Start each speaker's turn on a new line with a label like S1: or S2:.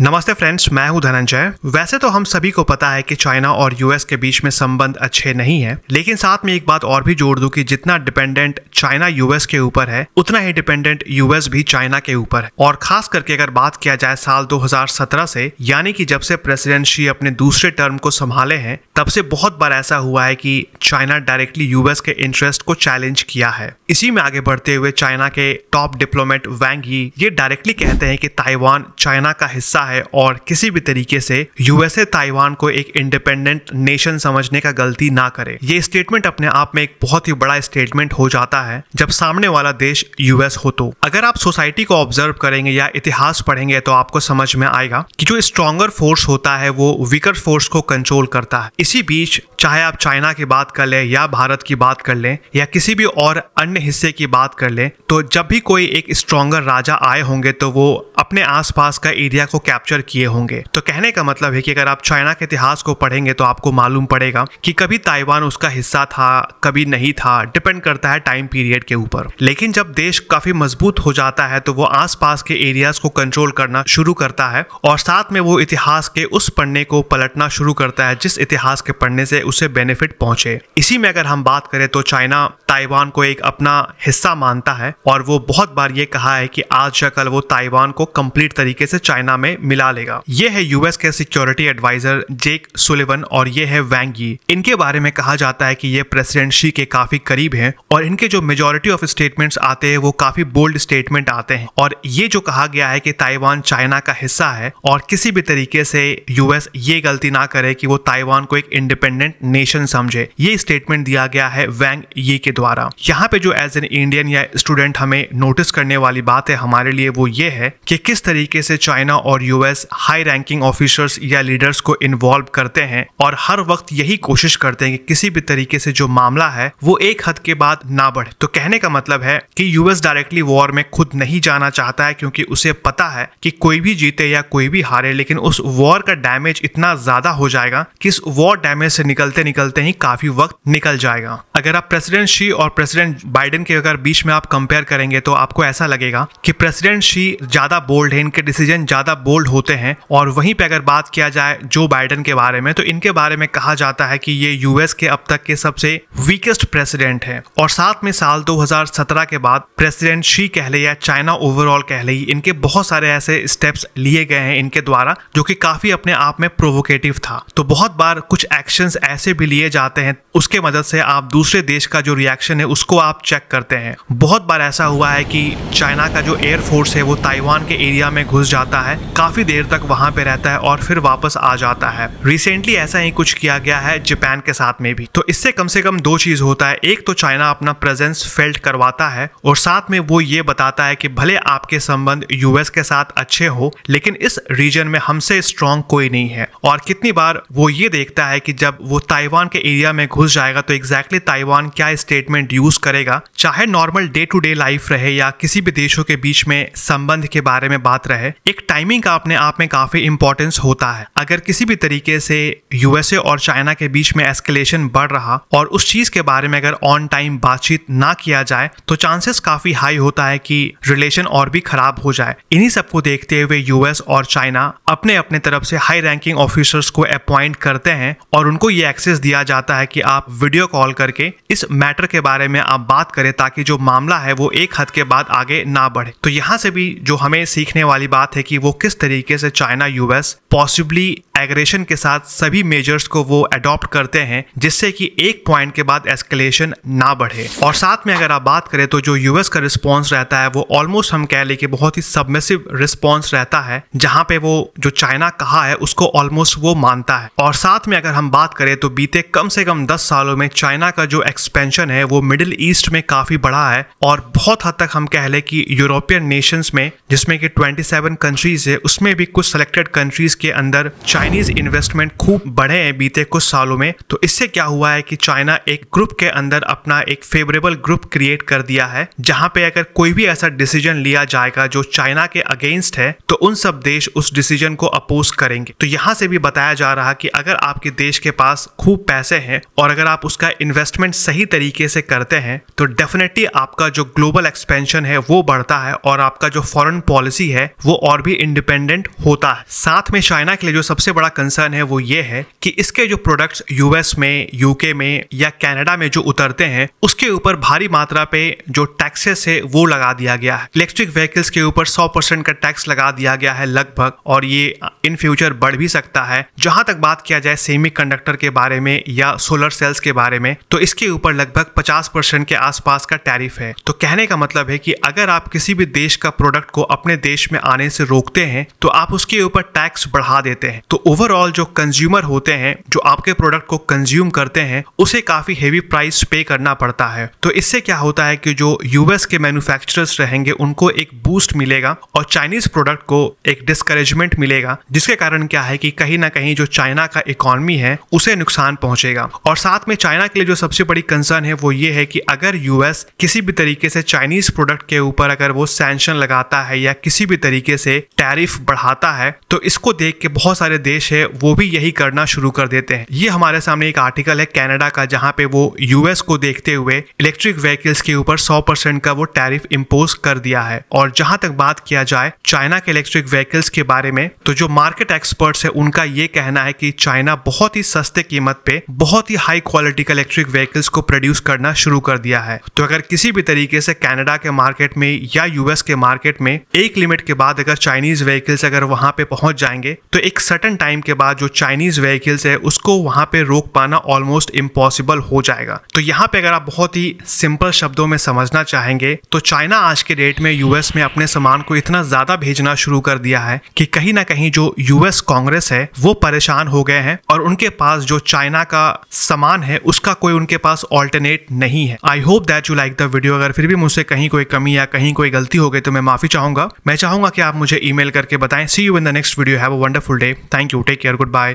S1: नमस्ते फ्रेंड्स मैं हूं धनंजय वैसे तो हम सभी को पता है कि चाइना और यूएस के बीच में संबंध अच्छे नहीं है लेकिन साथ में एक बात और भी जोड़ दूं कि जितना डिपेंडेंट चाइना यूएस के ऊपर है उतना ही डिपेंडेंट यूएस भी चाइना के ऊपर है और खास करके अगर बात किया जाए साल 2017 से यानी कि जब से प्रेसिडेंट शी अपने दूसरे टर्म को संभाले हैं तब से बहुत बार ऐसा हुआ है कि चाइना डायरेक्टली यूएस के इंटरेस्ट को चैलेंज किया है इसी में आगे बढ़ते हुए चाइना के टॉप डिप्लोमेट वैंग ही ये डायरेक्टली कहते हैं कि ताइवान चाइना का हिस्सा है और किसी भी तरीके से यूएसए ताइवान को एक इंडिपेंडेंट नेशन समझने का गलती ना करे ये स्टेटमेंट अपने आप में एक बहुत ही बड़ा स्टेटमेंट हो जाता है जब सामने वाला देश यूएस हो तो अगर आप सोसाइटी को ऑब्जर्व करेंगे या इतिहास पढ़ेंगे तो आपको समझ में आएगा कि जो स्ट्रॉगर फोर्स होता है वो वीकर फोर्स को कंट्रोल करता है इसी बीच चाहे आप चाइना की बात कर लें या भारत की बात कर लें या किसी भी और अन्य हिस्से की बात कर लें तो जब भी कोई एक स्ट्रॉगर राजा आए होंगे तो वो अपने आसपास का एरिया को क्या कैप्चर किए होंगे तो कहने का मतलब है कि अगर आप चाइना के इतिहास को पढ़ेंगे तो आपको मालूम पड़ेगा कि कभी ताइवान उसका हिस्सा था कभी नहीं था डिपेंड करता है टाइम पीरियड के ऊपर लेकिन जब देश काफी मजबूत हो जाता है तो वो आसपास के एरियाज को कंट्रोल करना शुरू करता है और साथ में वो इतिहास के उस पढ़ने को पलटना शुरू करता है जिस इतिहास के पढ़ने से उसे बेनिफिट पहुंचे इसी में अगर हम बात करें तो चाइना ताइवान को एक अपना हिस्सा मानता है और वो बहुत बार ये कहा है कि आज या कल वो ताइवान को कंप्लीट तरीके से चाइना में मिला लेगा ये है यूएस के सिक्योरिटी एडवाइजर जेक सुलेवन और ये है वैंग इनके बारे में कहा जाता है कि ये प्रेसिडेंट शी के काफी करीब हैं और इनके जो मेजोरिटी ऑफ स्टेटमेंट्स आते हैं वो काफी बोल्ड स्टेटमेंट आते हैं और ये जो कहा गया है कि ताइवान चाइना का हिस्सा है और किसी भी तरीके से यूएस ये गलती ना करे कि वो ताइवान को एक इंडिपेंडेंट नेशन समझे ये स्टेटमेंट दिया गया है वैंग ये के द्वारा यहाँ पे जो एज एन इंडियन या स्टूडेंट हमें नोटिस करने वाली बात है हमारे लिए वो ये है कि किस तरीके से चाइना और U US high ranking officers या लीडर्स को इन्वॉल्व करते हैं और हर वक्त यही कोशिश करते हैं कि किसी भी तरीके से जो मामला है वो एक हद के बाद ना बढ़े तो कहने का मतलब है कि यूएस डायरेक्टली वॉर में खुद नहीं जाना चाहता है क्योंकि उसे पता है कि कोई भी जीते या कोई भी हारे लेकिन उस वॉर का डैमेज इतना ज्यादा हो जाएगा कि इस वॉर डैमेज से निकलते निकलते ही काफी वक्त निकल जाएगा अगर आप प्रेसिडेंट शी और प्रेसिडेंट बाइडेन के अगर बीच में आप कंपेयर करेंगे तो आपको ऐसा लगेगा कि प्रेसिडेंट शी ज्यादा बोल्ड है इनके डिसीजन ज्यादा बोल्ड इन्वॉल्व होते हैं और वहीं पे अगर बात किया जाए जो बाइडन के बारे में तो इनके बारे में कहा जाता है कि ये यूएस के अब तक के सबसे वीकेस्ट प्रेसिडेंट हैं और साथ में साल 2017 के बाद प्रेसिडेंट शी कह ले या चाइना ओवरऑल कह ले इनके बहुत सारे ऐसे स्टेप्स लिए गए हैं इनके द्वारा जो कि काफी अपने आप में प्रोवोकेटिव था तो बहुत बार कुछ एक्शंस ऐसे भी लिए जाते हैं उसके मदद से आप दूसरे देश का जो रिएक्शन है उसको आप चेक करते हैं बहुत बार ऐसा हुआ है कि चाइना का जो एयरफोर्स है वो ताइवान के एरिया में घुस जाता है काफ़ी देर तक वहां पे रहता है और फिर वापस आ जाता है रिसेंटली ऐसा ही कुछ किया गया है जापान के साथ में भी तो इससे कम से कम दो चीज़ होता है एक तो चाइना अपना प्रेजेंस फेल्ट करवाता है और साथ में वो ये बताता है कि भले आपके संबंध यूएस के साथ अच्छे हो लेकिन इस रीजन में हमसे स्ट्रांग कोई नहीं है और कितनी बार वो ये देखता है कि जब वो ताइवान के एरिया में घुस जाएगा तो एग्जैक्टली exactly ताइवान क्या स्टेटमेंट यूज करेगा चाहे normal day to day life रहे या किसी भी देशों के बीच में संबंध के बारे में बात रहे एक टाइमिंग का अपने आप में काफ़ी इंपॉर्टेंस होता है अगर किसी भी तरीके से यूएसए और चाइना के बीच में एस्केलेशन बढ़ रहा और उस चीज़ के बारे में अगर ऑन टाइम बातचीत ना किया जाए तो चांसेस काफ़ी हाई होता है कि रिलेशन और भी खराब हो जाए इन्हीं को देखते हुए यूएस और चाइना अपने अपने तरफ से हाई रैंकिंग ऑफिसर्स को अपॉइंट करते हैं और उनको ये एक्सेस दिया जाता है कि आप वीडियो कॉल करके इस मैटर के बारे में आप बात करें ताकि जो मामला है वो एक हद के बाद आगे ना बढ़े तो यहाँ से भी जो हमें सीखने वाली बात है कि वो किस तरीके से चाइना यूएस पॉसिबली एग्रेशन के साथ सभी मेजर्स को वो अडॉप्ट करते हैं जिससे कि एक पॉइंट के बाद एस्केलेशन ना बढ़े और साथ में अगर आप बात करें तो जो यूएस का रिस्पॉन्स रहता है वो ऑलमोस्ट हम कह लें कि बहुत ही सबमेसिव रिस्पॉन्स रहता है जहां पे वो जो चाइना कहा है उसको ऑलमोस्ट वो मानता है और साथ में अगर हम बात करें तो बीते कम से कम दस सालों में चाइना का जो एक्सपेंशन है वो मिडिल ईस्ट में काफी बड़ा है और बहुत हद तक हम कह लें कि यूरोपियन नेशंस में जिसमें कि ट्वेंटी कंट्रीज है उस उसमें भी कुछ सिलेक्टेड कंट्रीज के अंदर चाइनीज इन्वेस्टमेंट खूब बढ़े हैं बीते कुछ सालों में तो इससे क्या हुआ है कि चाइना एक ग्रुप के अंदर अपना एक फेवरेबल ग्रुप क्रिएट कर दिया है जहां पे अगर कोई भी ऐसा डिसीजन लिया जाएगा जो चाइना के अगेंस्ट है तो उन सब देश उस डिसीजन को अपोज करेंगे तो यहाँ से भी बताया जा रहा कि अगर आपके देश के पास खूब पैसे हैं और अगर आप उसका इन्वेस्टमेंट सही तरीके से करते हैं तो डेफिनेटली आपका जो ग्लोबल एक्सपेंशन है वो बढ़ता है और आपका जो फॉरेन पॉलिसी है वो और भी इंडिपेंडेंट डिपेंडेंट होता है साथ में चाइना के लिए जो सबसे बड़ा कंसर्न है वो ये है कि इसके जो प्रोडक्ट्स यूएस में यूके में या कनाडा में जो उतरते हैं उसके ऊपर भारी मात्रा पे जो टैक्सेस है वो लगा दिया गया है इलेक्ट्रिक व्हीकल्स के ऊपर सौ परसेंट का टैक्स लगा दिया गया है लगभग और ये इन फ्यूचर बढ़ भी सकता है जहां तक बात किया जाए सेमी के बारे में या सोलर सेल्स के बारे में तो इसके ऊपर लगभग पचास परसेंट के आसपास का टैरिफ है तो कहने का मतलब है कि अगर आप किसी भी देश का प्रोडक्ट को अपने देश में आने से रोकते हैं तो आप उसके ऊपर टैक्स बढ़ा देते हैं तो ओवरऑल जो कंज्यूमर होते हैं जो आपके प्रोडक्ट को कंज्यूम करते हैं उसे काफी हेवी प्राइस पे करना पड़ता है तो इससे क्या होता है कि जो यूएस के मैन्युफैक्चरर्स रहेंगे उनको एक बूस्ट मिलेगा और चाइनीज प्रोडक्ट को एक डिस्करेजमेंट मिलेगा जिसके कारण क्या है कि कहीं ना कहीं जो चाइना का इकोनॉमी है उसे नुकसान पहुंचेगा और साथ में चाइना के लिए जो सबसे बड़ी कंसर्न है वो ये है कि अगर यूएस किसी भी तरीके से चाइनीज प्रोडक्ट के ऊपर अगर वो सैंक्शन लगाता है या किसी भी तरीके से टैरिफ बढ़ाता है तो इसको देख के बहुत सारे देश है वो भी यही करना शुरू कर देते हैं ये हमारे सामने एक आर्टिकल है कैनेडा का जहाँ पे वो यूएस को देखते हुए इलेक्ट्रिक व्हीकल्स के ऊपर सौ परसेंट का वो टैरिफ इम्पोज कर दिया है और जहां तक बात किया जाए चाइना के इलेक्ट्रिक व्हीकल्स के बारे में तो जो मार्केट एक्सपर्ट्स है उनका ये कहना है कि चाइना बहुत ही सस्ते कीमत पे बहुत ही हाई क्वालिटी का इलेक्ट्रिक व्हीकल्स को प्रोड्यूस करना शुरू कर दिया है तो अगर किसी भी तरीके से कैनेडा के मार्केट में या यूएस के मार्केट में एक लिमिट के बाद अगर चाइनीज व्हीकल्स व्हीकल्स अगर वहां पे पहुंच जाएंगे तो एक सर्टन टाइम के बाद जो चाइनीज व्हीकल्स है उसको वहां पे रोक पाना ऑलमोस्ट इम्पॉसिबल हो जाएगा तो यहाँ पे अगर आप बहुत ही सिंपल शब्दों में समझना चाहेंगे तो चाइना आज के डेट में यूएस में अपने सामान को इतना ज्यादा भेजना शुरू कर दिया है कि कहीं ना कहीं जो यूएस कांग्रेस है वो परेशान हो गए हैं और उनके पास जो चाइना का सामान है उसका कोई उनके पास ऑल्टरनेट नहीं है I hope that you like the video अगर फिर भी मुझसे कहीं कोई कमी या कहीं कोई गलती हो गई तो मैं माफी चाहूंगा मैं चाहूंगा कि आप मुझे ईमेल करके बताएं see you in the next video have a wonderful day thank you take care good bye